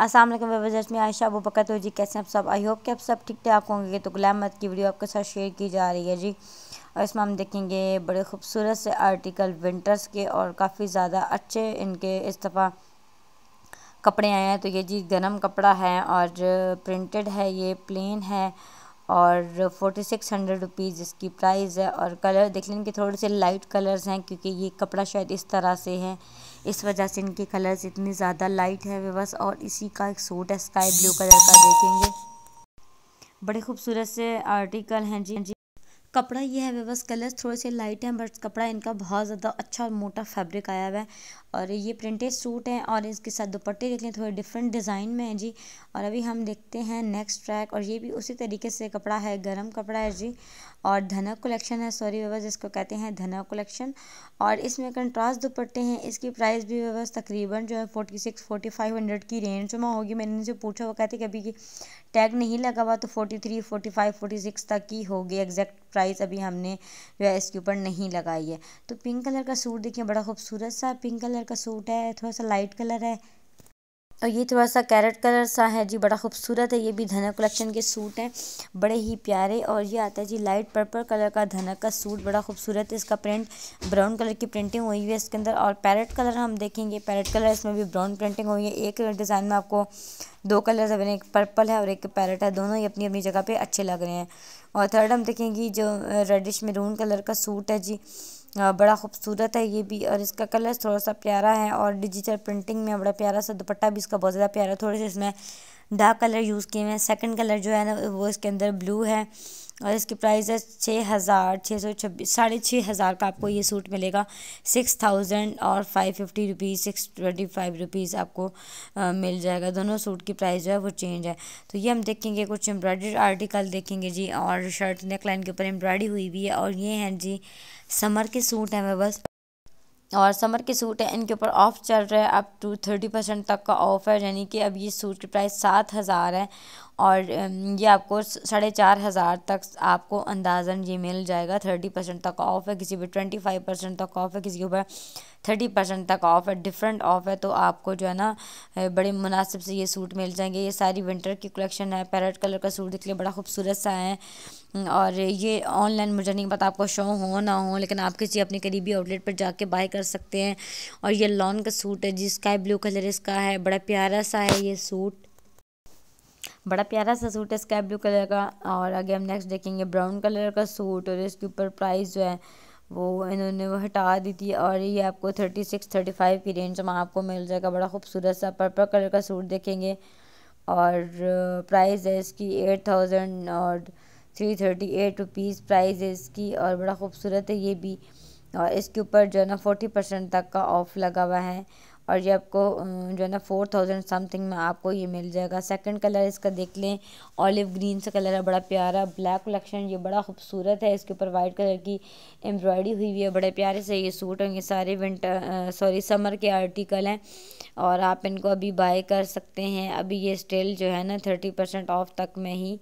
अस्सलाम वालेकुम में आयशा अबू बकर तो जी कैसे हैं आप सब आई होप कि आप सब ठीक ठाक होंगे तो गुलाम मत की वीडियो आपके साथ शेयर की जा रही है जी और इसमें हम देखेंगे बड़े खूबसूरत से आर्टिकल विंटर्स के और काफ़ी ज़्यादा अच्छे इनके इस दफ़ा कपड़े आए हैं तो ये जी गर्म कपड़ा है और प्रिंटेड है ये प्लेन है और फोर्टी सिक्स हंड्रेड रुपीज़ इसकी प्राइस है और कलर देख लें कि थोड़े से लाइट कलर्स हैं क्योंकि ये कपड़ा शायद इस तरह से है इस वजह से इनके कलर्स इतने ज़्यादा लाइट है बस और इसी का एक सूट है स्काई ब्लू कलर का देखेंगे बड़े खूबसूरत से आर्टिकल हैं जी जी कपड़ा ये है बस कलर्स थोड़े से लाइट हैं बट कपड़ा इनका बहुत ज़्यादा अच्छा और मोटा फैब्रिक आया हुआ है और ये प्रिंटेड सूट है और इसके साथ दुपट्टे देख लें थोड़े डिफरेंट डिज़ाइन में है जी और अभी हम देखते हैं नेक्स्ट ट्रैक और ये भी उसी तरीके से कपड़ा है गर्म कपड़ा है जी और धनक कलेक्शन है सॉरी व्यवर्स जिसको कहते हैं धनक कलेक्शन और इसमें कंट्रास्ट दुपट्टे हैं इसकी प्राइस भी व्यवर्स तकरीबन जो है forty six forty five hundred की रेंज में होगी मैंने इनसे पूछा वो कहते कभी कि टैग नहीं लगा हुआ तो forty three forty five forty six तक की होगी एग्जैक्ट प्राइस प्राइस अभी हमने जो है इसके ऊपर नहीं लगाई है तो पिंक कलर का सूट देखिए बड़ा खूबसूरत सा पिंक कलर का सूट है थोड़ा सा लाइट कलर है और ये थोड़ा सा कैरेट कलर सा है जी बड़ा खूबसूरत है ये भी धनक कलेक्शन के सूट हैं बड़े ही प्यारे और ये आता है जी लाइट पर्पल कलर का धनक का सूट बड़ा खूबसूरत है इसका प्रिंट ब्राउन कलर की प्रिंटिंग हुई हुई है इसके अंदर और पैरेट कलर हम देखेंगे पैरेट कलर इसमें भी ब्राउन प्रिंटिंग हुई है एक डिज़ाइन में आपको दो कलर अवेलेबल एक पर्पल है और एक पैरेट है दोनों ही अपनी अपनी जगह पर अच्छे लग रहे हैं और थर्ड हम देखेंगे जो रेडिश मेरून कलर का सूट है जी बड़ा खूबसूरत है ये भी और इसका कलर थोड़ा सा प्यारा है और डिजिटल प्रिंटिंग में बड़ा प्यारा सा दुपट्टा भी इसका बहुत ज़्यादा प्यारा थोड़े से इसमें डार्क कलर यूज़ किए हुए हैं सेकंड कलर जो है ना वो इसके अंदर ब्लू है और इसकी प्राइस है छः हज़ार छः सौ छब्बीस साढ़े छः हज़ार का आपको ये सूट मिलेगा सिक्स थाउजेंड और five fifty rupees six twenty five rupees आपको आ, मिल जाएगा दोनों सूट की प्राइस जो है वो चेंज है तो ये हम देखेंगे कुछ एम्ब्रॉयडरी आर्टिकल देखेंगे जी और शर्ट नेकलाइन के ऊपर एम्ब्रॉयडरी हुई भी है और ये हैं जी समर के सूट हैं बस और समर के सूट हैं इनके ऊपर ऑफ़ चल रहा है अप टू थर्टी परसेंट तक का ऑफ़ है यानी कि अब ये सूट की प्राइस सात हज़ार है और ये आपको साढ़े चार हज़ार तक आपको अंदाजन ये मिल जाएगा थर्टी परसेंट तक ऑफ़ है किसी पर ट्वेंटी फाइव परसेंट तक ऑफ़ है किसी के ऊपर थर्टी परसेंट तक ऑफ़ है डिफरेंट ऑफ़ है तो आपको जो है ना बड़े मुनासिब से ये सूट मिल जाएंगे ये सारी विंटर की कलेक्शन है पैरट कलर का सूट लिया बड़ा खूबसूरत सा है हम्म, और ये ऑनलाइन मुझे नहीं पता आपको शो हो ना हो लेकिन आप किसी अपने करीबी आउटलेट पर जाके बाय कर सकते हैं और ये लॉन का सूट है जी स्काई ब्लू कलर इसका है बड़ा प्यारा सा है ये सूट बड़ा प्यारा सा सूट है स्काई ब्लू कलर का और आगे हम नेक्स्ट देखेंगे ब्राउन कलर का सूट और इसके ऊपर प्राइस जो है वो इन्होंने वो हटा दी थी और ये आपको थर्टी सिक्स थर्टी फाइव की रेंज में आपको मिल जाएगा बड़ा खूबसूरत सा पर्पल कलर का सूट देखेंगे और प्राइस uh, है इसकी एट थाउजेंड और three thirty eight rupees price है इसकी और बड़ा खूबसूरत है ये भी और इसके ऊपर जो है ना फोर्टी परसेंट तक का ऑफ़ लगा हुआ है और ये आपको जो है ना फोर थाउजेंड समथिंग में आपको ये मिल जाएगा सेकंड कलर इसका देख लें ऑलिव ग्रीन सा कलर है बड़ा प्यारा ब्लैक कलेक्शन ये बड़ा खूबसूरत है इसके ऊपर वाइट कलर की एम्ब्रॉयडरी हुई हुई है बड़े प्यारे से ये सूट होंगे सारे विंटर सॉरी समर के आर्टिकल हैं और आप इनको अभी बाय कर सकते हैं अभी ये स्टेल जो है ना थर्टी परसेंट ऑफ तक में ही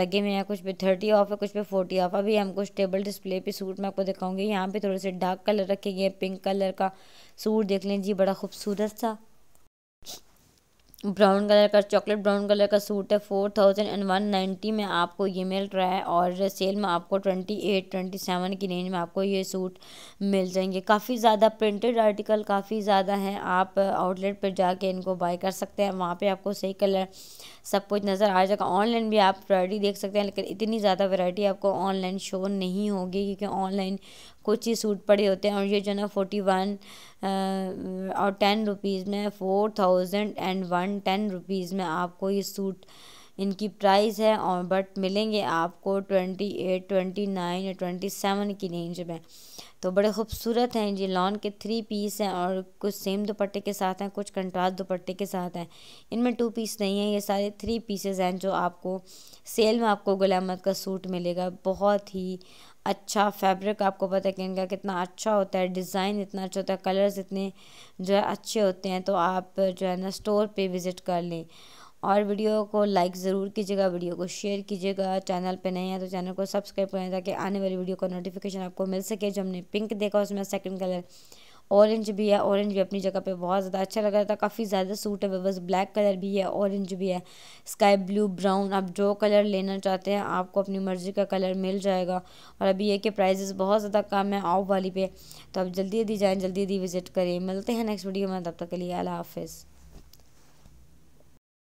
लगे हुए हैं कुछ पे थर्टी ऑफ है कुछ पे फोर्टी ऑफ अभी हम कुछ टेबल डिस्प्ले पे सूट मैं आपको दिखाऊंगी यहाँ पे थोड़े से डार्क कलर रखे गए पिंक कलर का सूट देख लें जी बड़ा खूबसूरत सा ब्राउन कलर का चॉकलेट ब्राउन कलर का सूट है four thousand and one ninety में आपको ये मिल रहा है और सेल में आपको ट्वेंटी एट ट्वेंटी सेवन की रेंज में आपको ये सूट मिल जाएंगे काफ़ी ज़्यादा प्रिंटेड आर्टिकल काफ़ी ज़्यादा हैं आप आउटलेट पर जाके इनको बाय कर सकते हैं वहाँ पे आपको सही कलर सब कुछ नज़र आ जाएगा ऑनलाइन भी आप वरायटी देख सकते हैं लेकिन इतनी ज़्यादा वरायटी आपको ऑनलाइन शो नहीं होगी क्योंकि ऑनलाइन कुछ ही सूट पड़े होते हैं और ये जो है ना फोर्टी वन और टेन रुपीज़ में four thousand and one ten rupees में आपको ये सूट इनकी प्राइस है और बट मिलेंगे आपको ट्वेंटी एट ट्वेंटी नाइन या ट्वेंटी सेवन की रेंज में तो बड़े खूबसूरत हैं ये लॉन के थ्री पीस हैं और कुछ सेम दुपट्टे के साथ हैं कुछ कंट्रास्ट दुपट्टे के साथ हैं इनमें टू पीस नहीं है ये सारे थ्री पीसेज हैं जो आपको सेल में आपको गुलामत का सूट मिलेगा बहुत ही अच्छा फैब्रिक आपको पता है कि इनका कितना अच्छा होता है डिज़ाइन इतना अच्छा होता है कलर्स इतने जो है अच्छे होते हैं तो आप जो है ना स्टोर पे विज़िट कर लें और वीडियो को लाइक ज़रूर कीजिएगा वीडियो को शेयर कीजिएगा चैनल पे नए हैं तो चैनल को सब्सक्राइब करें ताकि आने वाली वीडियो का नोटिफिकेशन आपको मिल सके जो हमने पिंक देखा उसमें सेकेंड कलर ऑरेंज भी है ऑरेंज भी अपनी जगह पे बहुत ज़्यादा अच्छा लग रहा था काफ़ी ज़्यादा सूट है बस ब्लैक कलर भी है ऑरेंज भी है स्काई ब्लू ब्राउन आप जो कलर लेना चाहते हैं आपको अपनी मर्ज़ी का कलर मिल जाएगा और अभी ये कि प्राइजेस बहुत ज़्यादा कम है आओ वाली पे तो आप जल्दी जल्दी जाएँ जल्दी जल्दी विज़िट करें मिलते हैं नेक्स्ट वीडियो में तब तक के लिए अला हाफिज़